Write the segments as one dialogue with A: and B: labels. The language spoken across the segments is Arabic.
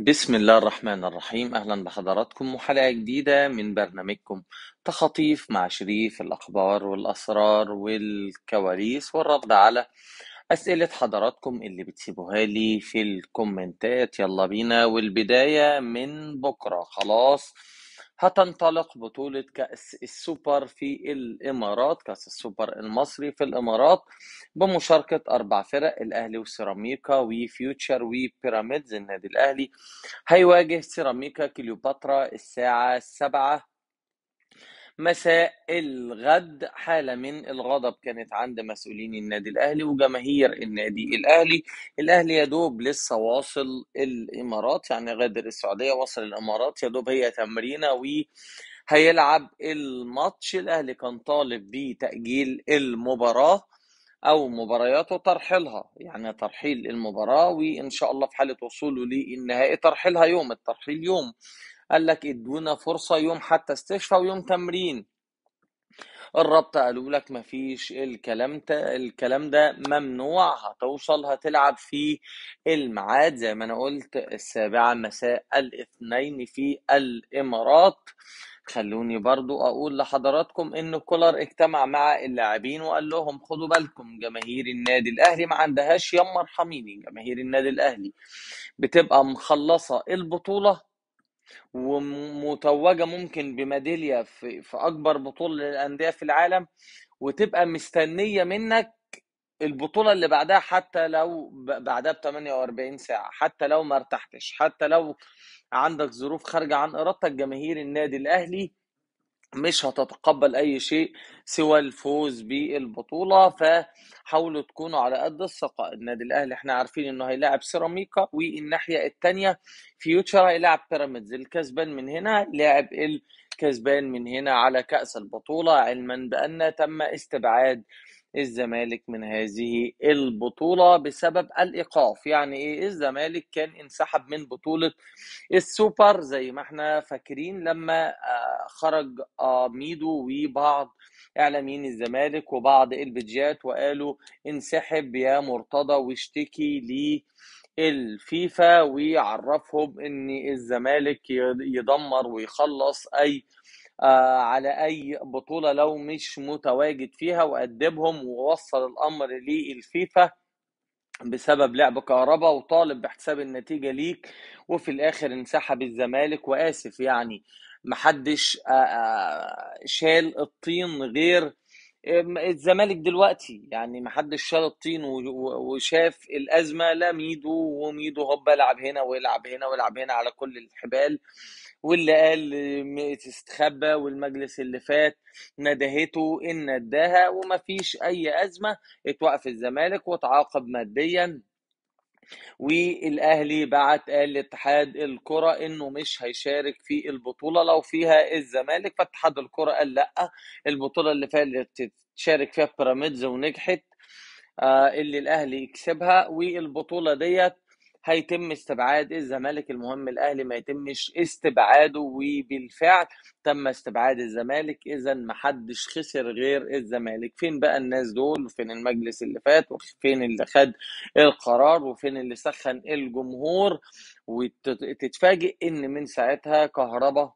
A: بسم الله الرحمن الرحيم أهلا بحضراتكم وحلقة جديدة من برنامجكم تخاطيف مع شريف الأخبار والأسرار والكواليس والرد على أسئلة حضراتكم اللي بتسيبوها لي في الكومنتات يلا بينا والبداية من بكرة خلاص هتنطلق بطولة كأس السوبر في الإمارات كأس السوبر المصري في الإمارات بمشاركة أربع فرق الأهلي وسيراميكا وي بيراميدز النادي الأهلي هيواجه سيراميكا كليوباترا الساعة السابعة مساء الغد حالة من الغضب كانت عند مسؤولين النادي الأهلي وجماهير النادي الأهلي الأهلي يدوب لسه واصل الإمارات يعني غادر السعودية وصل الإمارات يدوب هي تمرينة و هيلعب الماتش الأهلي كان طالب بتأجيل المباراة او مبارياته ترحيلها يعني ترحيل المباراه وان شاء الله في حاله وصوله للنهائي ترحيلها يوم الترحيل يوم قال لك ادونا فرصة يوم حتى استشفى ويوم تمرين الرابطة قالوا لك مفيش الكلام ده الكلام ده ممنوع هتوصل هتلعب في الميعاد زي ما انا قلت السابعة مساء الاثنين في الامارات خلوني برضو اقول لحضراتكم ان كولر اجتمع مع اللاعبين وقال لهم خدوا بالكم جماهير النادي الاهلي ما عندهاش يا مرحميني جماهير النادي الاهلي بتبقى مخلصه البطوله ومتوجه ممكن بميداليه في, في اكبر بطوله للانديه في العالم وتبقى مستنيه منك البطوله اللي بعدها حتى لو بعدها ب 48 ساعه حتى لو ما ارتحتش حتى لو عندك ظروف خارجه عن ارادتك جماهير النادي الاهلي مش هتتقبل اي شيء سوى الفوز بالبطوله فحاولوا تكونوا على قد الثقه النادي الاهلي احنا عارفين انه هيلاعب سيراميكا والناحيه الثانيه فيوتشر هيلاعب بيراميدز الكسبان من هنا لاعب الكسبان من هنا على كاس البطوله علما بان تم استبعاد الزمالك من هذه البطولة بسبب الإيقاف يعني إيه الزمالك كان انسحب من بطولة السوبر زي ما احنا فاكرين لما آه، خرج آه، ميدو وبعض إعلاميين الزمالك وبعض البيجات وقالوا انسحب يا مرتضى واشتكي لي الفيفا ويعرفهم ان الزمالك يدمر ويخلص اي آه، على اي بطوله لو مش متواجد فيها وادبهم ووصل الامر للفيفا بسبب لعب كهربا وطالب باحتساب النتيجه ليك وفي الاخر انسحب الزمالك واسف يعني محدش آه، آه، شال الطين غير الزمالك دلوقتي يعني ما حدش شال الطين وشاف الازمه لا ميدو وميدو هوبا لعب هنا والعب هنا والعب هنا على كل الحبال واللي قال استخبى والمجلس اللي فات ندهته ان نداها وما فيش اي ازمه اتوقف الزمالك وتعاقب ماديا والاهلي بعت قال لاتحاد الكره انه مش هيشارك في البطوله لو فيها الزمالك فاتحاد الكره قال لا البطوله اللي فاتت تشارك فيها بيراميدز ونجحت آه، اللي الاهلي يكسبها والبطوله ديت هيتم استبعاد الزمالك المهم الاهلي ما يتمش استبعاده وبالفعل تم استبعاد الزمالك اذا ما حدش خسر غير الزمالك فين بقى الناس دول وفين المجلس اللي فات وفين اللي خد القرار وفين اللي سخن الجمهور وتتفاجئ ان من ساعتها كهربا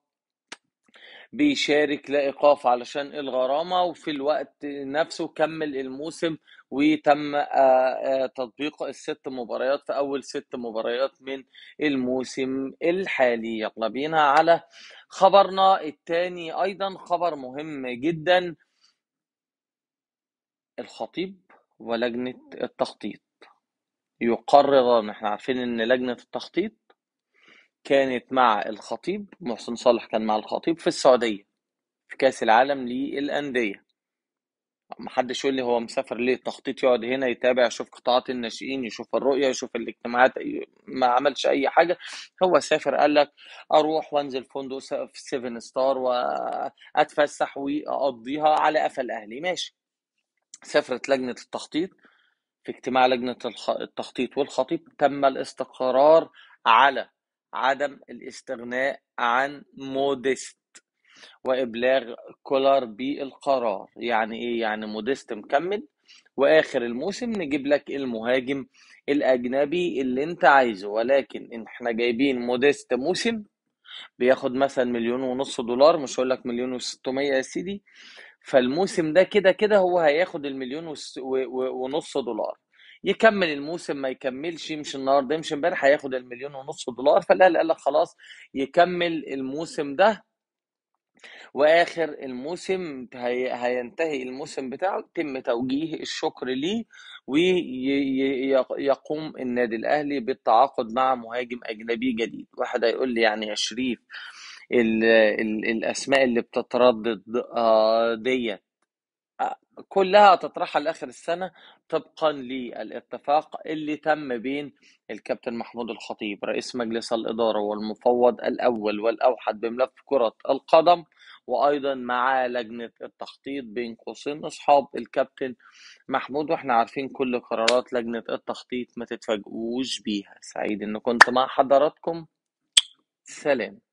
A: بيشارك لايقاف علشان الغرامه وفي الوقت نفسه كمل الموسم وتم آه، آه، تطبيق الست مباريات في اول ست مباريات من الموسم الحالي يلا بينا على خبرنا الثاني ايضا خبر مهم جدا الخطيب ولجنه التخطيط يقرر احنا عارفين ان لجنه التخطيط كانت مع الخطيب محسن صالح كان مع الخطيب في السعودية في كأس العالم للأندية محدش يقول لي هو مسافر ليه التخطيط يقعد هنا يتابع يشوف قطاعات الناشئين يشوف الرؤية يشوف الاجتماعات ما عملش أي حاجة هو سافر قال لك أروح وأنزل فندق في سيفن ستار وأتفسح وأقضيها على قفل أهلي ماشي سافرت لجنة التخطيط في اجتماع لجنة التخطيط والخطيب تم الاستقرار على عدم الاستغناء عن مودست وابلاغ كولر بالقرار يعني ايه يعني مودست مكمل واخر الموسم نجيب لك المهاجم الاجنبي اللي انت عايزه ولكن احنا جايبين مودست موسم بياخد مثلا مليون ونص دولار مش هقول لك مليون و600 يا سيدي فالموسم ده كده كده هو هياخد المليون ونص دولار يكمل الموسم ما يكملش يمشي النهارده يمشي امبارح هياخد المليون ونص دولار فالاهلي قال لك خلاص يكمل الموسم ده واخر الموسم هي... هينتهي الموسم بتاعه يتم توجيه الشكر ليه ويقوم وي... النادي الاهلي بالتعاقد مع مهاجم اجنبي جديد واحد هيقول لي يعني يا شريف الـ الـ الاسماء اللي بتتردد آه، ديت كلها تطرحها لاخر السنه طبقا للاتفاق اللي تم بين الكابتن محمود الخطيب رئيس مجلس الاداره والمفوض الاول والاوحد بملف كره القدم وايضا مع لجنه التخطيط بين قوسين اصحاب الكابتن محمود واحنا عارفين كل قرارات لجنه التخطيط ما تتفاجئوش بيها سعيد ان كنت مع حضراتكم سلام